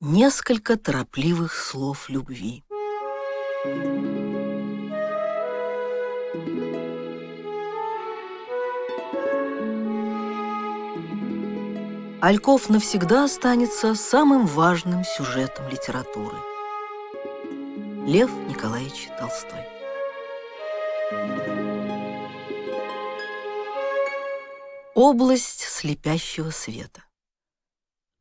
несколько торопливых слов любви. Альков навсегда останется самым важным сюжетом литературы. Лев Николаевич Толстой. Область слепящего света.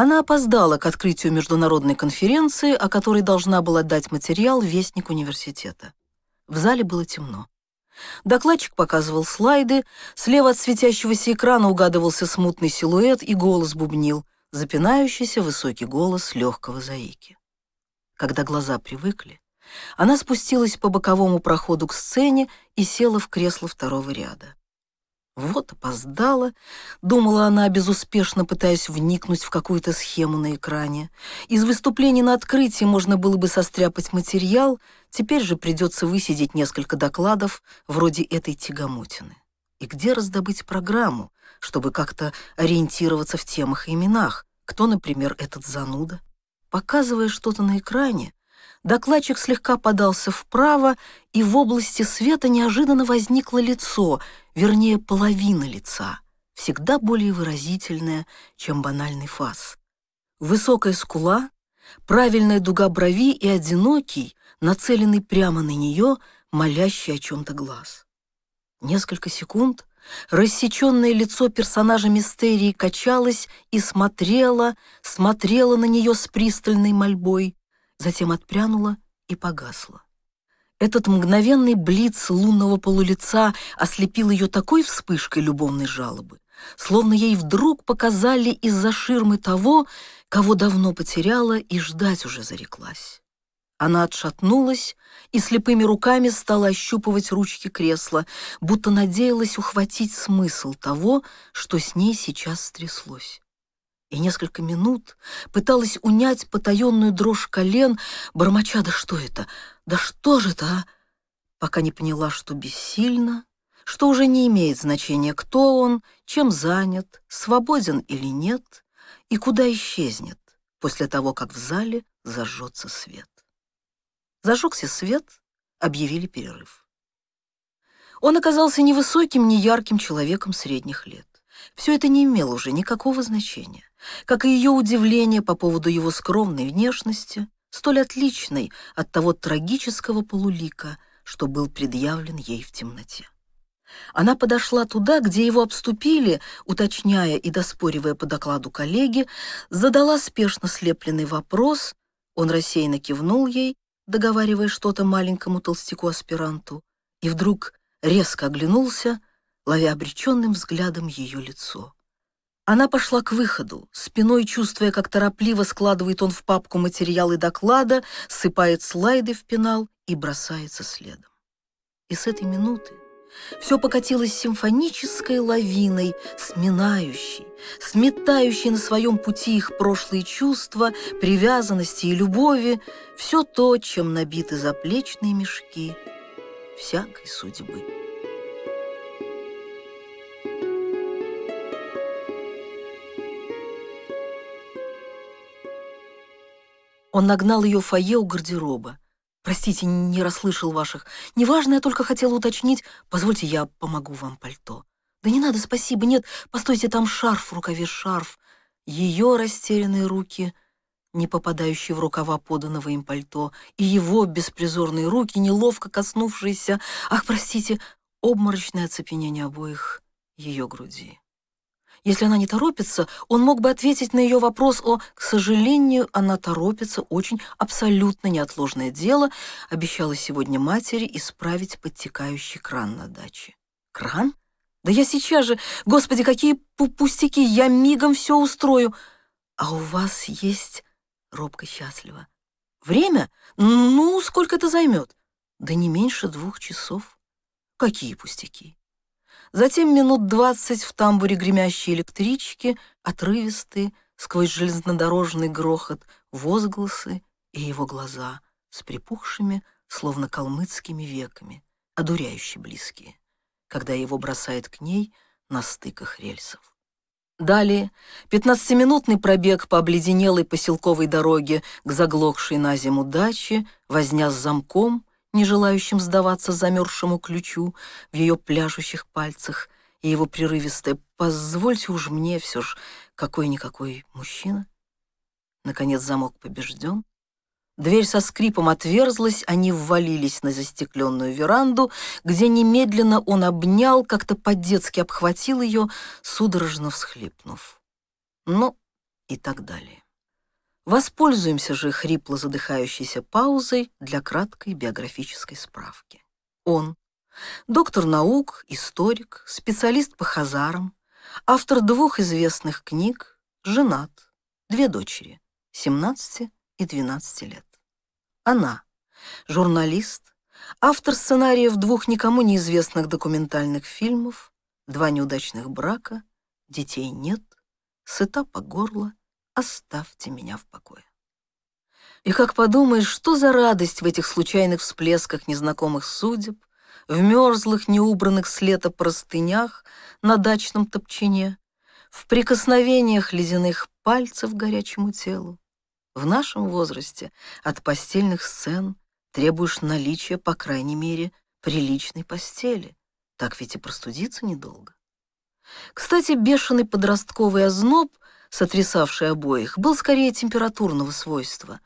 Она опоздала к открытию международной конференции, о которой должна была дать материал вестник университета. В зале было темно. Докладчик показывал слайды, слева от светящегося экрана угадывался смутный силуэт и голос бубнил, запинающийся высокий голос легкого заики. Когда глаза привыкли, она спустилась по боковому проходу к сцене и села в кресло второго ряда. Вот опоздала, думала она, безуспешно пытаясь вникнуть в какую-то схему на экране. Из выступлений на открытии можно было бы состряпать материал, теперь же придется высидеть несколько докладов вроде этой тягомотины. И где раздобыть программу, чтобы как-то ориентироваться в темах и именах? Кто, например, этот зануда? Показывая что-то на экране, докладчик слегка подался вправо, и в области света неожиданно возникло лицо, вернее, половина лица, всегда более выразительное, чем банальный фас. Высокая скула, правильная дуга брови и одинокий, нацеленный прямо на нее, молящий о чем-то глаз. Несколько секунд рассеченное лицо персонажа мистерии качалось и смотрело, смотрело на нее с пристальной мольбой, затем отпрянула и погасла. Этот мгновенный блиц лунного полулица ослепил ее такой вспышкой любовной жалобы, словно ей вдруг показали из-за ширмы того, кого давно потеряла и ждать уже зареклась. Она отшатнулась и слепыми руками стала ощупывать ручки кресла, будто надеялась ухватить смысл того, что с ней сейчас стряслось и несколько минут пыталась унять потаенную дрожь колен, бормоча «Да что это? Да что же это, а?» Пока не поняла, что бессильно, что уже не имеет значения, кто он, чем занят, свободен или нет, и куда исчезнет после того, как в зале зажжется свет. Зажегся свет, объявили перерыв. Он оказался невысоким, неярким человеком средних лет. Все это не имело уже никакого значения, как и ее удивление по поводу его скромной внешности, столь отличной от того трагического полулика, что был предъявлен ей в темноте. Она подошла туда, где его обступили, уточняя и доспоривая по докладу коллеги, задала спешно слепленный вопрос, он рассеянно кивнул ей, договаривая что-то маленькому толстяку-аспиранту, и вдруг резко оглянулся — ловя обреченным взглядом ее лицо. Она пошла к выходу, спиной чувствуя, как торопливо складывает он в папку материалы доклада, сыпает слайды в пенал и бросается следом. И с этой минуты все покатилось симфонической лавиной, сминающей, сметающей на своем пути их прошлые чувства, привязанности и любови, все то, чем набиты заплечные мешки всякой судьбы. Он нагнал ее в фойе у гардероба. «Простите, не расслышал ваших. Неважно, я только хотела уточнить. Позвольте, я помогу вам пальто». «Да не надо, спасибо. Нет, постойте, там шарф в рукаве, шарф». Ее растерянные руки, не попадающие в рукава поданного им пальто, и его беспризорные руки, неловко коснувшиеся, ах, простите, обморочное оцепенение обоих ее груди. Если она не торопится, он мог бы ответить на ее вопрос о «к сожалению, она торопится, очень абсолютно неотложное дело», обещала сегодня матери исправить подтекающий кран на даче. «Кран? Да я сейчас же! Господи, какие пустяки! Я мигом все устрою!» «А у вас есть...» — робко счастливо. «Время? Ну, сколько это займет?» «Да не меньше двух часов». «Какие пустяки!» затем минут двадцать в тамбуре гремящие электрички, отрывистые, сквозь железнодорожный грохот, возгласы и его глаза с припухшими, словно калмыцкими веками, одуряющие близкие, когда его бросает к ней на стыках рельсов. Далее пятнадцатиминутный пробег по обледенелой поселковой дороге к заглохшей на зиму даче, возня с замком, не желающим сдаваться замерзшему ключу в ее пляшущих пальцах и его прерывистое «позвольте уж мне все ж какой-никакой мужчина». Наконец замок побежден. Дверь со скрипом отверзлась, они ввалились на застекленную веранду, где немедленно он обнял, как-то по-детски обхватил ее, судорожно всхлипнув. Ну и так далее. Воспользуемся же хрипло задыхающейся паузой для краткой биографической справки. Он – доктор наук, историк, специалист по хазарам, автор двух известных книг, женат, две дочери, 17 и 12 лет. Она – журналист, автор сценариев двух никому неизвестных документальных фильмов, два неудачных брака, детей нет, сыта по горло оставьте меня в покое. И как подумаешь, что за радость в этих случайных всплесках незнакомых судеб, в мерзлых, неубранных с лета простынях на дачном топчине, в прикосновениях ледяных пальцев к горячему телу. В нашем возрасте от постельных сцен требуешь наличия, по крайней мере, приличной постели. Так ведь и простудиться недолго. Кстати, бешеный подростковый озноб сотрясавший обоих, был скорее температурного свойства.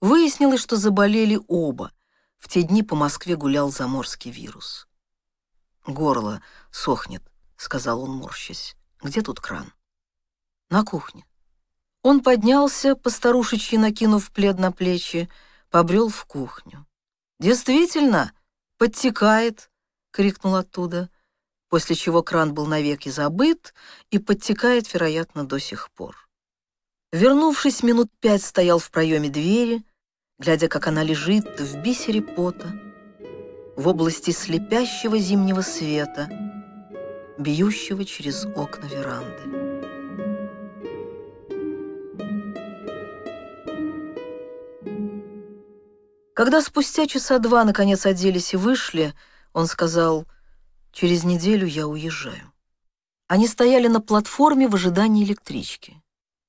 Выяснилось, что заболели оба. В те дни по Москве гулял заморский вирус. «Горло сохнет», — сказал он, морщась. «Где тут кран?» «На кухне». Он поднялся, постарушечьи накинув плед на плечи, побрел в кухню. «Действительно, подтекает!» — крикнул оттуда после чего кран был навеки забыт и подтекает, вероятно, до сих пор. Вернувшись, минут пять стоял в проеме двери, глядя, как она лежит в бисере пота, в области слепящего зимнего света, бьющего через окна веранды. Когда спустя часа два наконец оделись и вышли, он сказал — Через неделю я уезжаю. Они стояли на платформе в ожидании электрички.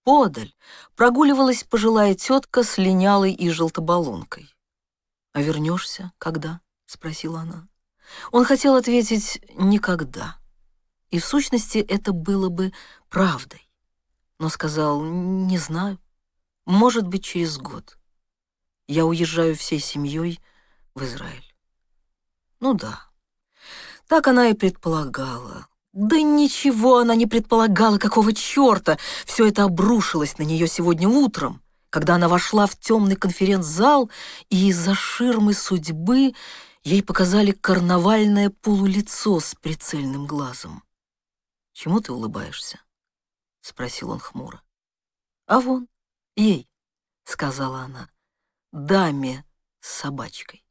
Подаль прогуливалась пожилая тетка с линялой и желтобалункой. «А вернешься? Когда?» — спросила она. Он хотел ответить «никогда». И в сущности это было бы правдой. Но сказал «не знаю, может быть, через год. Я уезжаю всей семьей в Израиль». Ну да, так она и предполагала. Да ничего она не предполагала, какого черта все это обрушилось на нее сегодня утром, когда она вошла в темный конференц-зал, и из-за ширмы судьбы ей показали карнавальное полулицо с прицельным глазом. «Чему ты улыбаешься?» — спросил он хмуро. «А вон, ей», — сказала она, — «даме с собачкой».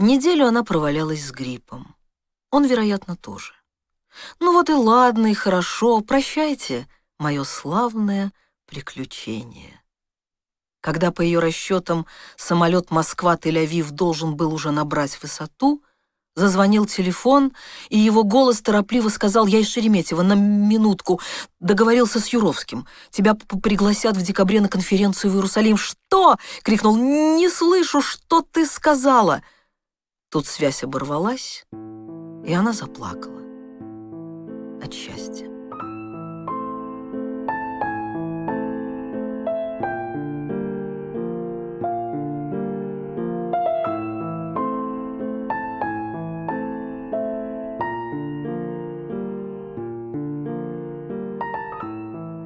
Неделю она провалялась с гриппом. Он, вероятно, тоже. Ну вот и ладно, и хорошо, прощайте, мое славное приключение. Когда, по ее расчетам, самолет Москва-Тель-Авив должен был уже набрать высоту, зазвонил телефон, и его голос торопливо сказал «Я из Шереметьево, на минутку, договорился с Юровским, тебя пригласят в декабре на конференцию в Иерусалим». «Что?» — крикнул «Не слышу, что ты сказала!» Тут связь оборвалась, и она заплакала от счастья.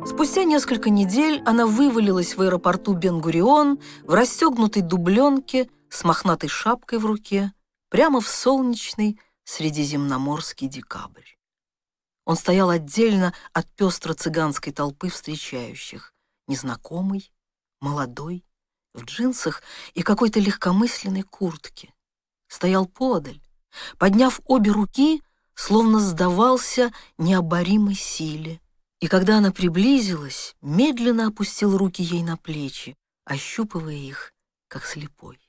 Спустя несколько недель она вывалилась в аэропорту Бенгурион в расстегнутой дубленке с мохнатой шапкой в руке прямо в солнечный средиземноморский декабрь. Он стоял отдельно от пестро-цыганской толпы встречающих, незнакомый, молодой, в джинсах и какой-то легкомысленной куртке. Стоял подаль, подняв обе руки, словно сдавался необоримой силе. И когда она приблизилась, медленно опустил руки ей на плечи, ощупывая их, как слепой.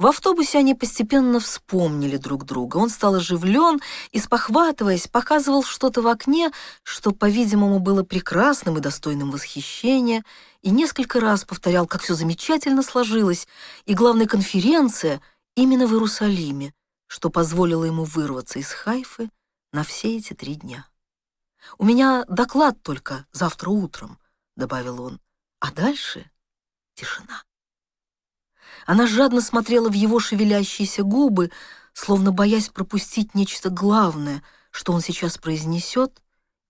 В автобусе они постепенно вспомнили друг друга. Он стал оживлен и, спохватываясь, показывал что-то в окне, что, по-видимому, было прекрасным и достойным восхищения, и несколько раз повторял, как все замечательно сложилось, и главная конференция именно в Иерусалиме, что позволило ему вырваться из Хайфы на все эти три дня. «У меня доклад только завтра утром», — добавил он, — «а дальше тишина». Она жадно смотрела в его шевелящиеся губы, словно боясь пропустить нечто главное, что он сейчас произнесет,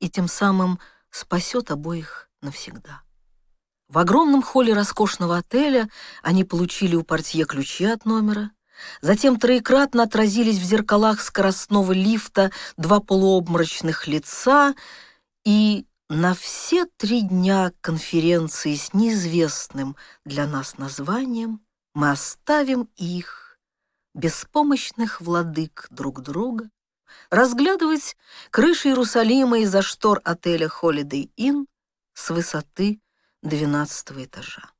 и тем самым спасет обоих навсегда. В огромном холле роскошного отеля они получили у портье ключи от номера, затем троекратно отразились в зеркалах скоростного лифта два полуобморочных лица и на все три дня конференции с неизвестным для нас названием – мы оставим их, беспомощных владык друг друга, разглядывать крыши Иерусалима из-за штор отеля Holiday Inn с высоты двенадцатого этажа.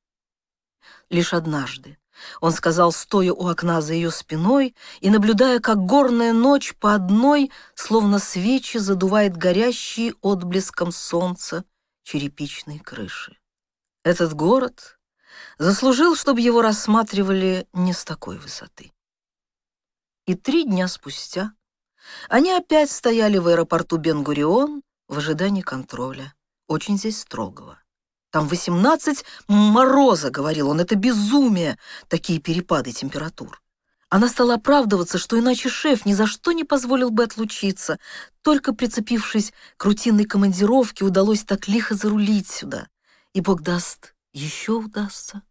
Лишь однажды он сказал, стоя у окна за ее спиной и наблюдая, как горная ночь по одной, словно свечи, задувает горящие отблеском солнца черепичные крыши. Этот город заслужил, чтобы его рассматривали не с такой высоты. И три дня спустя они опять стояли в аэропорту Бенгурион в ожидании контроля, очень здесь строгого. Там 18 мороза, говорил он, это безумие, такие перепады температур. Она стала оправдываться, что иначе шеф ни за что не позволил бы отлучиться. Только прицепившись к рутинной командировке, удалось так лихо зарулить сюда. И бог даст, еще удастся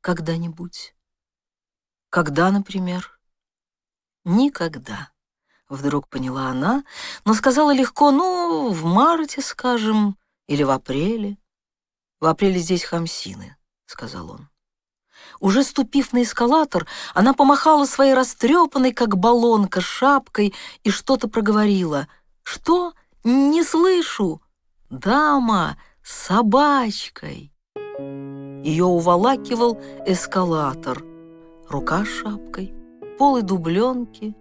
когда-нибудь. Когда, например? Никогда. Вдруг поняла она, но сказала легко, ну, в марте, скажем, или в апреле. В апреле здесь хамсины, сказал он. Уже ступив на эскалатор, она помахала своей растрепанной, как баллонка, шапкой и что-то проговорила. «Что? Не слышу!» «Дама! С собачкой!» Ее уволакивал эскалатор. Рука с шапкой, полы дубленки,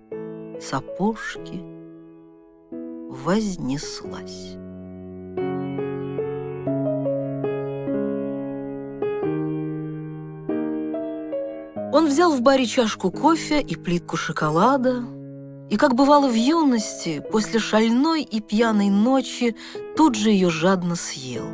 сапожки. Вознеслась. Он взял в баре чашку кофе и плитку шоколада, и, как бывало в юности, после шальной и пьяной ночи тут же ее жадно съел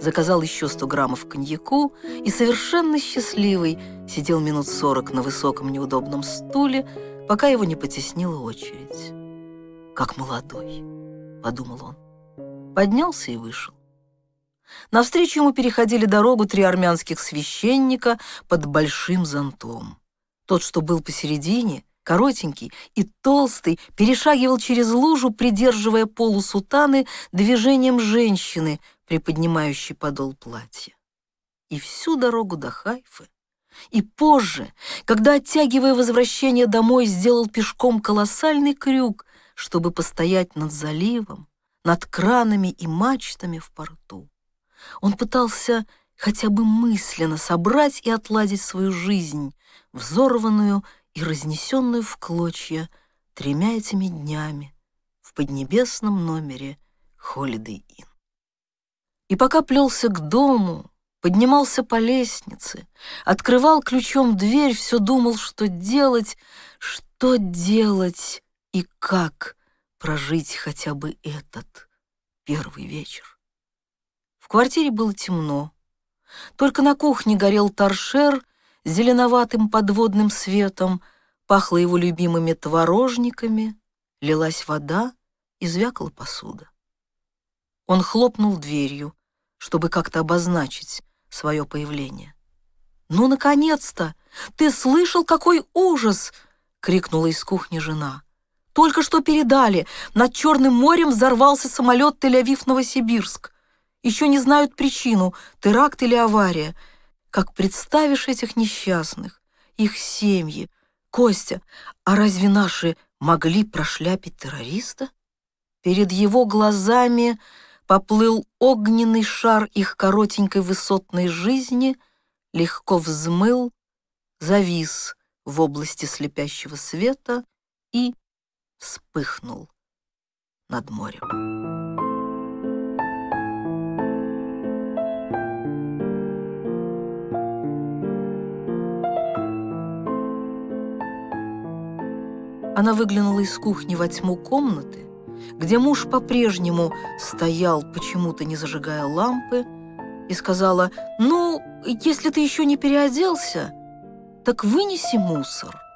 заказал еще 100 граммов коньяку и совершенно счастливый сидел минут 40 на высоком неудобном стуле, пока его не потеснила очередь. «Как молодой», — подумал он. Поднялся и вышел. Навстречу ему переходили дорогу три армянских священника под большим зонтом. Тот, что был посередине, Коротенький и толстый перешагивал через лужу, придерживая полу сутаны движением женщины, приподнимающей подол платья. И всю дорогу до Хайфы и позже, когда, оттягивая возвращение домой, сделал пешком колоссальный крюк, чтобы постоять над заливом, над кранами и мачтами в порту. Он пытался хотя бы мысленно собрать и отладить свою жизнь, взорванную и разнесенную в клочья тремя этими днями в поднебесном номере Holiday Inn. И пока плелся к дому, поднимался по лестнице, открывал ключом дверь, все думал, что делать, что делать и как прожить хотя бы этот первый вечер. В квартире было темно. Только на кухне горел торшер, зеленоватым подводным светом, пахло его любимыми творожниками, лилась вода и звякала посуда. Он хлопнул дверью, чтобы как-то обозначить свое появление. «Ну, наконец-то! Ты слышал, какой ужас!» — крикнула из кухни жена. «Только что передали. Над Черным морем взорвался самолет Тель-Авив-Новосибирск. Еще не знают причину, теракт или авария. Как представишь этих несчастных, их семьи? Костя, а разве наши могли прошляпить террориста? Перед его глазами поплыл огненный шар их коротенькой высотной жизни, легко взмыл, завис в области слепящего света и вспыхнул над морем. Она выглянула из кухни во тьму комнаты, где муж по-прежнему стоял, почему-то не зажигая лампы, и сказала, «Ну, если ты еще не переоделся, так вынеси мусор».